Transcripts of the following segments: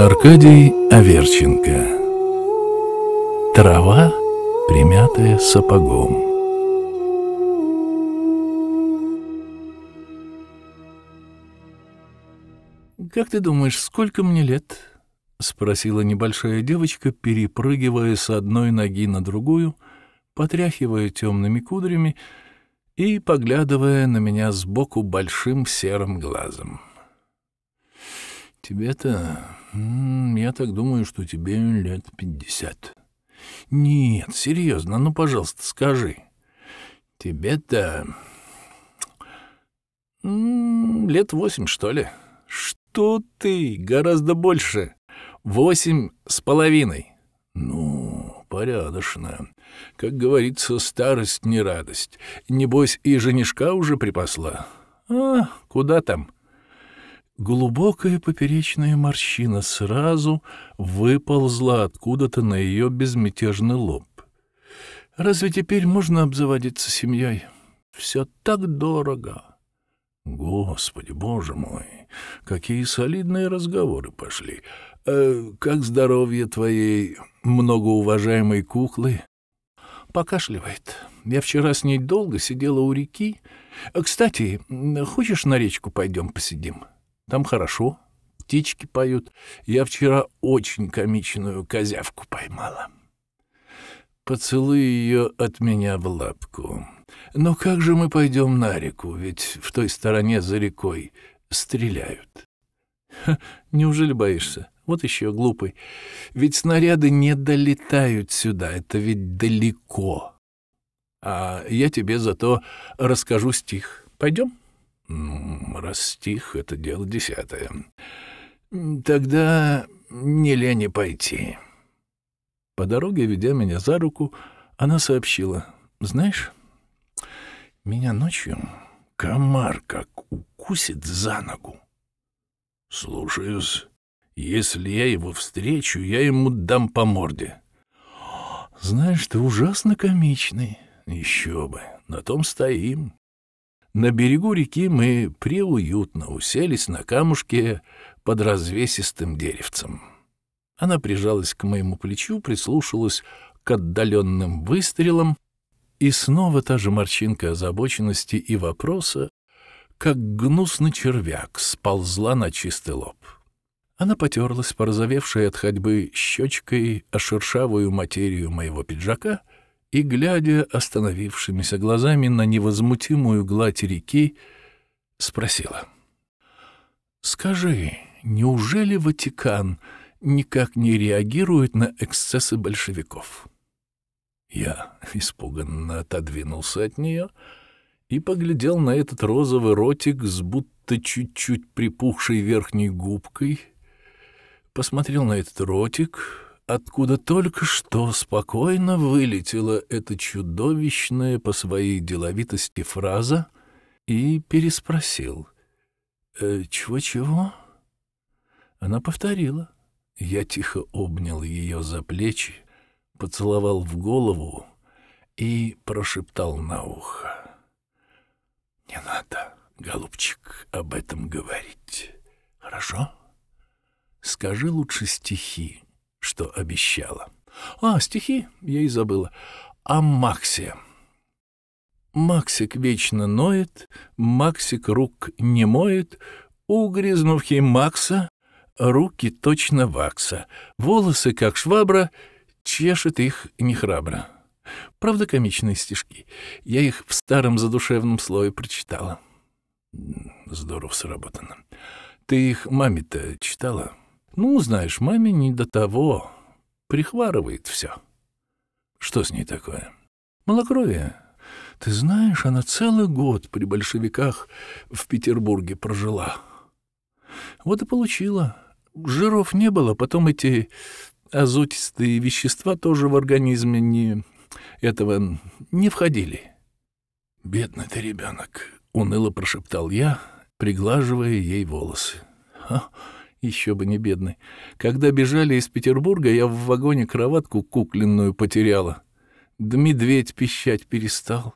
Аркадий Аверченко Трава, примятая сапогом «Как ты думаешь, сколько мне лет?» — спросила небольшая девочка, перепрыгивая с одной ноги на другую, потряхивая темными кудрями и поглядывая на меня сбоку большим серым глазом. «Тебе-то «Я так думаю, что тебе лет пятьдесят». «Нет, серьезно, ну, пожалуйста, скажи». «Тебе-то лет восемь, что ли?» «Что ты? Гораздо больше. Восемь с половиной». «Ну, порядочно. Как говорится, старость не радость. Небось, и женишка уже припасла». «А, куда там?» Глубокая поперечная морщина сразу выползла откуда-то на ее безмятежный лоб. Разве теперь можно обзаводиться семьей? Все так дорого. Господи, боже мой, какие солидные разговоры пошли. Э, как здоровье твоей многоуважаемой куклы? Покашливает. Я вчера с ней долго сидела у реки. Кстати, хочешь на речку пойдем посидим? — там хорошо, птички поют. Я вчера очень комичную козявку поймала. Поцелуй ее от меня в лапку. Но как же мы пойдем на реку, ведь в той стороне за рекой стреляют. Ха, неужели боишься? Вот еще глупый. Ведь снаряды не долетают сюда, это ведь далеко. А я тебе зато расскажу стих. Пойдем? Раз стих — это дело десятое. Тогда не лень пойти. По дороге, ведя меня за руку, она сообщила. Знаешь, меня ночью комар как укусит за ногу. Слушаюсь. Если я его встречу, я ему дам по морде. Знаешь, ты ужасно комичный. Еще бы. На том стоим. На берегу реки мы приуютно уселись на камушке под развесистым деревцем. Она прижалась к моему плечу, прислушалась к отдаленным выстрелам, и снова та же морщинка озабоченности и вопроса, как гнусный червяк, сползла на чистый лоб. Она потерлась, порозовевшей от ходьбы щечкой, о шершавую материю моего пиджака и, глядя остановившимися глазами на невозмутимую гладь реки, спросила. «Скажи, неужели Ватикан никак не реагирует на эксцессы большевиков?» Я испуганно отодвинулся от нее и поглядел на этот розовый ротик с будто чуть-чуть припухшей верхней губкой, посмотрел на этот ротик, откуда только что спокойно вылетела эта чудовищная по своей деловитости фраза и переспросил. «Э, «Чего-чего?» э, Она повторила. Я тихо обнял ее за плечи, поцеловал в голову и прошептал на ухо. «Не надо, голубчик, об этом говорить. Хорошо? Скажи лучше стихи, что обещала. А, стихи, я и забыла. О Максе. Максик вечно ноет, Максик рук не моет, у Макса руки точно вакса, волосы как швабра, чешет их нехрабро. Правда, комичные стишки. Я их в старом задушевном слое прочитала. Здорово сработано. Ты их маме-то читала? — ну, знаешь, маме не до того. Прихварывает все. Что с ней такое? Малокровие. Ты знаешь, она целый год при большевиках в Петербурге прожила. Вот и получила. Жиров не было, потом эти азотистые вещества тоже в организме не... этого не входили. «Бедный ты ребенок», — уныло прошептал я, приглаживая ей волосы. «Ха?» еще бы не бедный. Когда бежали из Петербурга, я в вагоне кроватку кукленную потеряла. Да медведь пищать перестал.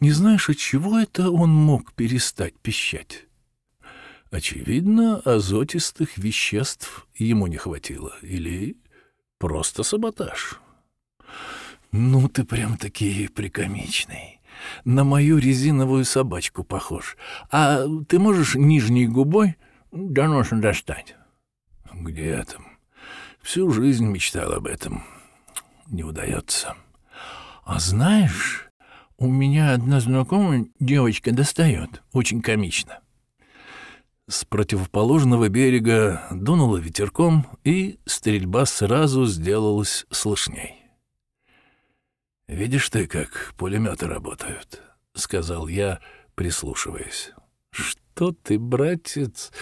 Не знаешь, от чего это он мог перестать пищать? Очевидно, азотистых веществ ему не хватило. Или просто саботаж. Ну, ты прям-таки прикомичный. На мою резиновую собачку похож. А ты можешь нижней губой да нужно достать. Где там? Всю жизнь мечтал об этом. Не удается. А знаешь, у меня одна знакомая девочка достает. Очень комично. С противоположного берега дунуло ветерком, и стрельба сразу сделалась слышней. «Видишь ты, как пулеметы работают», — сказал я, прислушиваясь. Что ты, братец,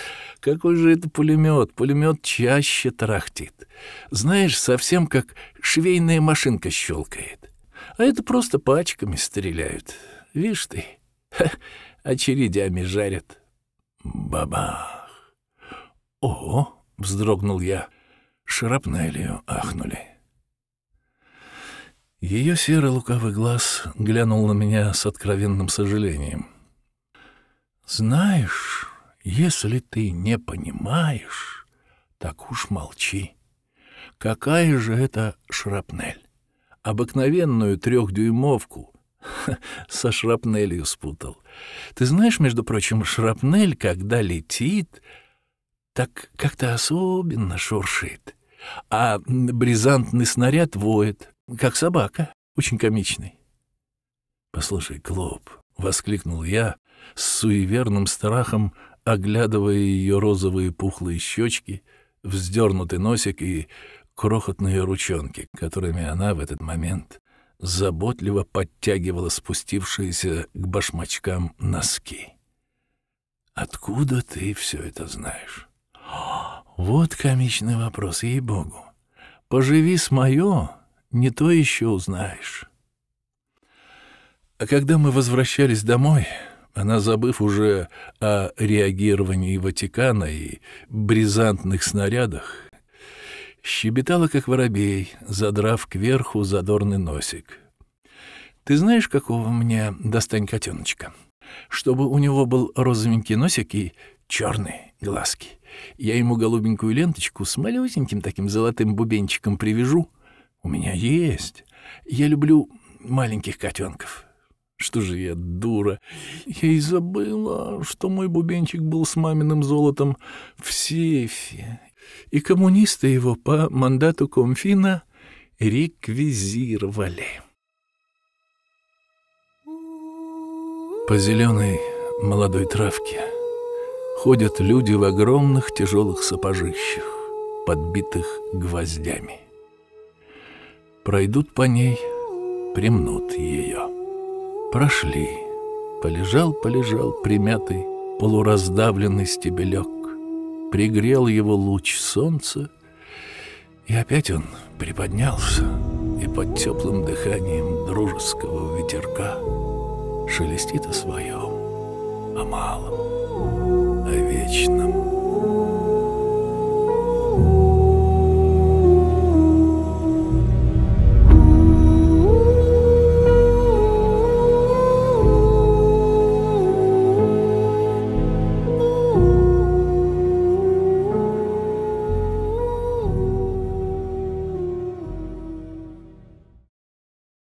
какой же это пулемет? Пулемет чаще тарахтит. Знаешь, совсем как швейная машинка щелкает. А это просто пачками стреляют. Вишь ты, очередями жарят. Бабах! О, вздрогнул я. Шрапнелью ахнули. Ее серый лукавый глаз глянул на меня с откровенным сожалением — знаешь, если ты не понимаешь, так уж молчи. Какая же это шрапнель? Обыкновенную трехдюймовку со шрапнелью спутал. Ты знаешь, между прочим, шрапнель, когда летит, так как-то особенно шуршит, а бризантный снаряд воет, как собака, очень комичный. «Послушай, Клоп», — воскликнул я, с суеверным страхом, оглядывая ее розовые пухлые щечки, вздернутый носик и крохотные ручонки, которыми она в этот момент заботливо подтягивала спустившиеся к башмачкам носки. «Откуда ты все это знаешь?» «Вот комичный вопрос, ей-богу. Поживи с моё, не то еще узнаешь». А когда мы возвращались домой, она, забыв уже о реагировании Ватикана и бризантных снарядах, щебетала, как воробей, задрав кверху задорный носик. «Ты знаешь, какого мне достань котеночка? Чтобы у него был розовенький носик и черные глазки. Я ему голубенькую ленточку с малюсеньким таким золотым бубенчиком привяжу. У меня есть. Я люблю маленьких котенков. Что же я дура! Я и забыла, что мой бубенчик был с маминым золотом в сейфе. И коммунисты его по мандату Комфина реквизировали. По зеленой молодой травке ходят люди в огромных тяжелых сапожищах, подбитых гвоздями. Пройдут по ней, примнут ее. Прошли. Полежал, полежал примятый, полураздавленный стебелек. Пригрел его луч солнца, и опять он приподнялся, и под теплым дыханием дружеского ветерка шелестит о своем, о малом, о вечном.